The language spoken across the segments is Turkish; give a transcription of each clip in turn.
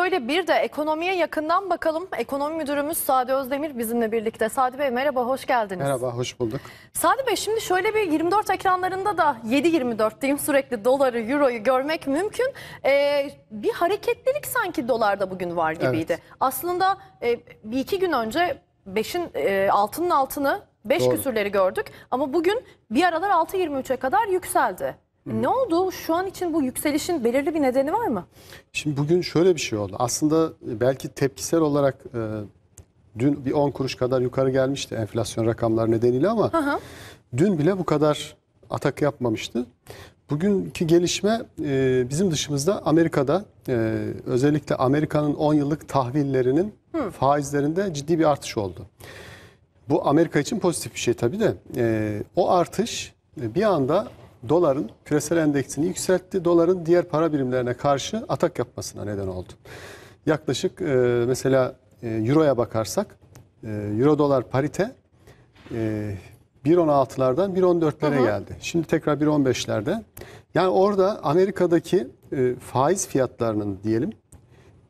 Şöyle bir de ekonomiye yakından bakalım. Ekonomi müdürümüz Sadi Özdemir bizimle birlikte. Sadi Bey merhaba, hoş geldiniz. Merhaba, hoş bulduk. Sadi Bey şimdi şöyle bir 24 ekranlarında da 7-24 diyeyim sürekli doları, euroyu görmek mümkün. Ee, bir hareketlilik sanki dolarda bugün var gibiydi. Evet. Aslında e, bir iki gün önce 5'in e, altının altını 5 küsürleri gördük. Ama bugün bir aralar 6.23'e kadar yükseldi. E, ne oldu? Şu an için bu yükselişin belirli bir nedeni var mı? Şimdi bugün şöyle bir şey oldu. Aslında e, belki tepkisel olarak e, dün bir 10 kuruş kadar yukarı gelmişti enflasyon rakamları nedeniyle ama Aha. dün bile bu kadar atak yapmamıştı. Bugünkü gelişme e, bizim dışımızda Amerika'da e, özellikle Amerika'nın 10 yıllık tahvillerinin Hı. faizlerinde ciddi bir artış oldu. Bu Amerika için pozitif bir şey tabii de e, o artış e, bir anda doların küresel endeksini yükseltti. Doların diğer para birimlerine karşı atak yapmasına neden oldu. Yaklaşık e, mesela e, euroya bakarsak e, euro dolar parite e, 1.16'lardan 1.14'lere geldi. Şimdi tekrar 1.15'lerde. Yani orada Amerika'daki e, faiz fiyatlarının diyelim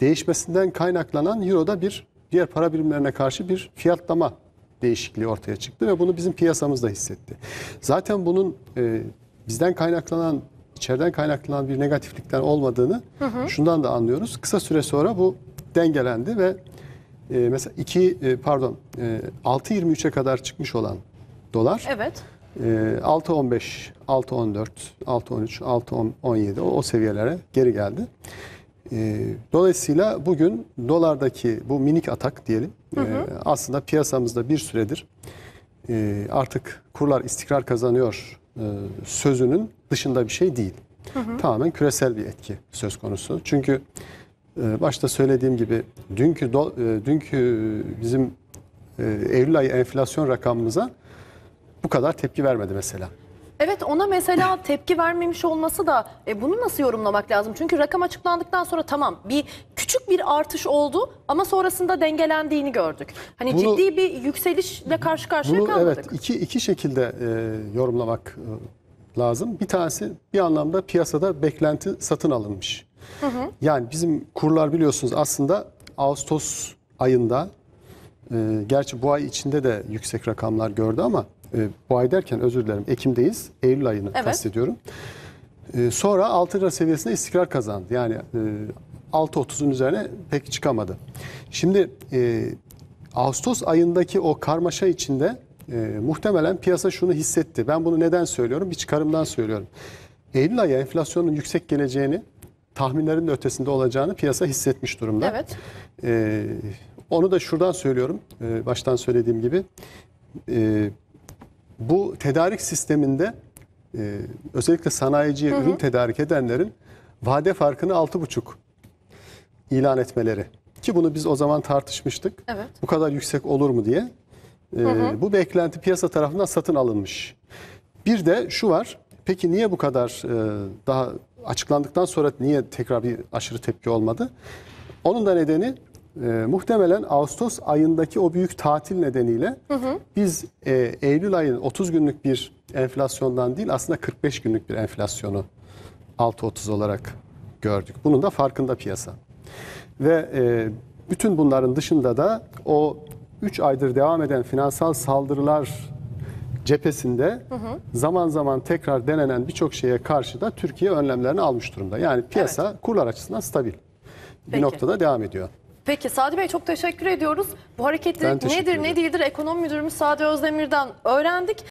değişmesinden kaynaklanan Euro'da bir diğer para birimlerine karşı bir fiyatlama değişikliği ortaya çıktı ve bunu bizim piyasamızda hissetti. Zaten bunun e, bizden kaynaklanan, içeriden kaynaklanan bir negatiflikten olmadığını hı hı. şundan da anlıyoruz. Kısa süre sonra bu dengelendi ve e, mesela 2 e, pardon e, 6.23'e kadar çıkmış olan dolar. Evet. E, 6.15, 6.14, 6.13, 6.17 o, o seviyelere geri geldi. E, dolayısıyla bugün dolardaki bu minik atak diyelim e, hı hı. E, aslında piyasamızda bir süredir e, artık kurlar istikrar kazanıyor e, sözünün dışında bir şey değil. Hı hı. Tamamen küresel bir etki söz konusu. Çünkü e, başta söylediğim gibi dünkü do, e, dünkü bizim Eylül ayı enflasyon rakamımıza bu kadar tepki vermedi mesela. Evet ona mesela tepki vermemiş olması da e, bunu nasıl yorumlamak lazım? Çünkü rakam açıklandıktan sonra tamam bir küçük bir artış oldu ama sonrasında dengelendiğini gördük. Hani Bunu- ciddi bir yükselişle karşı karşıya Bunu kalmadık. evet iki, iki şekilde e, yorumlamak e, lazım. Bir tanesi bir anlamda piyasada beklenti satın alınmış. Yani bizim kurlar biliyorsunuz aslında Ağustos ayında e, gerçi bu ay içinde de yüksek rakamlar gördü ama e, bu ay derken özür dilerim Ekim'deyiz. Eylül ayını evet. kastediyorum. E, sonra 6 lira seviyesinde istikrar kazandı. Yani e, 6.30'un üzerine pek çıkamadı. Şimdi e, Ağustos ayındaki o karmaşa içinde e, muhtemelen piyasa şunu hissetti. Ben bunu neden söylüyorum? Bir çıkarımdan söylüyorum. Eylül ayı enflasyonun yüksek geleceğini tahminlerin ötesinde olacağını piyasa hissetmiş durumda. Evet. E, onu da şuradan söylüyorum. E, baştan söylediğim gibi. E, bu tedarik sisteminde e, özellikle sanayiciye hı hı. ürün tedarik edenlerin vade farkını 6,5 ilan etmeleri. Ki bunu biz o zaman tartışmıştık. Evet. Bu kadar yüksek olur mu diye. E, Bu beklenti piyasa tarafından satın alınmış. Bir de şu var. Peki niye bu kadar e, daha açıklandıktan sonra niye tekrar bir aşırı tepki olmadı? Onun da nedeni e, muhtemelen Ağustos ayındaki o büyük tatil nedeniyle hı hı. biz e, Eylül ayının 30 günlük bir enflasyondan değil aslında 45 günlük bir enflasyonu 6.30 olarak gördük. Bunun da farkında piyasa. Ve e, bütün bunların dışında da o 3 aydır devam eden finansal saldırılar cephesinde hı hı. zaman zaman tekrar denenen birçok şeye karşı da Türkiye önlemlerini almış durumda. Yani piyasa evet. kurlar açısından stabil. Peki. Bir noktada devam ediyor. Peki Sadi Bey çok teşekkür ediyoruz. Bu hareketlilik nedir ne değildir ekonomi müdürümüz Sadi Özdemir'den öğrendik.